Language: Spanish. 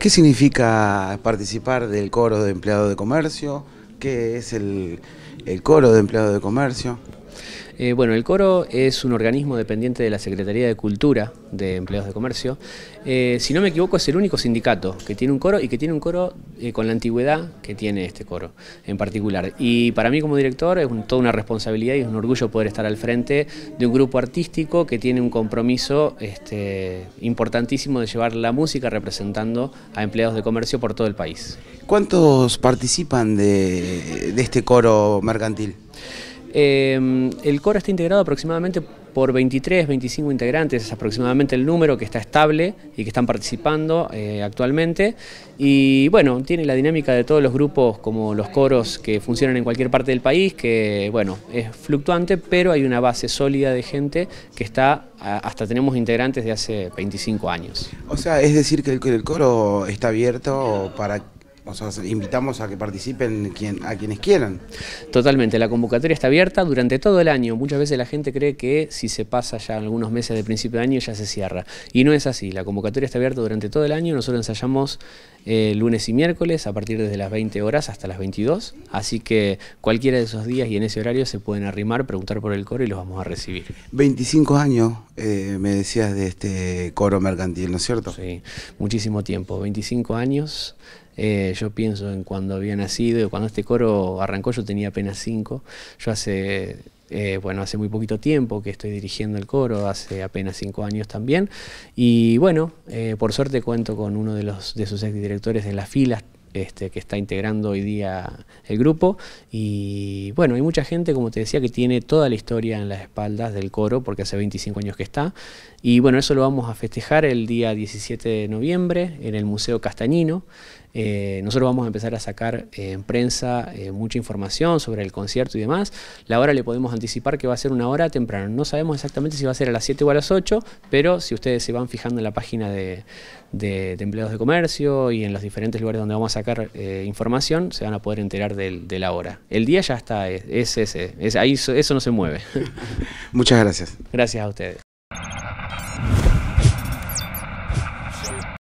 ¿Qué significa participar del coro de empleados de comercio? ¿Qué es el, coro de empleados de comercio? Eh, bueno, el coro es un organismo dependiente de la Secretaría de Cultura de Empleados de Comercio. Eh, si no me equivoco, es el único sindicato que tiene un coro y que tiene un coro eh, con la antigüedad que tiene este coro en particular. Y para mí como director es toda una responsabilidad y es un orgullo poder estar al frente de un grupo artístico que tiene un compromiso este, importantísimo de llevar la música representando a empleados de comercio por todo el país. ¿Cuántos participan de este coro mercantil? Em, el coro está integrado aproximadamente por 23, 25 integrantes, es aproximadamente el número que está estable y que están participando eh, actualmente. Y bueno, tiene la dinámica de todos los grupos como los coros que funcionan en cualquier parte del país, que bueno, es fluctuante, pero hay una base sólida de gente que está, hasta tenemos integrantes de hace 25 años. O sea, es decir que el coro está abierto para o sea, invitamos a que participen a quienes quieran. Totalmente, la convocatoria está abierta durante todo el año. Muchas veces la gente cree que si se pasa ya algunos meses de principio de año ya se cierra. Y no es así, la convocatoria está abierta durante todo el año. Nosotros ensayamos eh, lunes y miércoles a partir de las 20 horas hasta las 22. Así que cualquiera de esos días y en ese horario se pueden arrimar, preguntar por el coro y los vamos a recibir. 25 años, eh, me decías, de este coro mercantil, ¿no es cierto? Sí, muchísimo tiempo, 25 años. Eh, yo pienso en cuando había nacido, cuando este coro arrancó yo tenía apenas cinco. Yo hace, eh, bueno, hace muy poquito tiempo que estoy dirigiendo el coro, hace apenas cinco años también. Y bueno, eh, por suerte cuento con uno de, los, de sus exdirectores en las filas este, que está integrando hoy día el grupo. Y bueno, hay mucha gente, como te decía, que tiene toda la historia en las espaldas del coro, porque hace 25 años que está. Y bueno, eso lo vamos a festejar el día 17 de noviembre en el Museo Castañino. Eh, nosotros vamos a empezar a sacar en prensa eh, mucha información sobre el concierto y demás. La hora le podemos anticipar que va a ser una hora temprano. No sabemos exactamente si va a ser a las 7 o a las 8, pero si ustedes se van fijando en la página de, de empleados de comercio y en los diferentes lugares donde vamos a sacar eh, información, se van a poder enterar de, la hora. El día ya está, es, ese, es, ahí, eso no se mueve. Muchas gracias. Gracias a ustedes.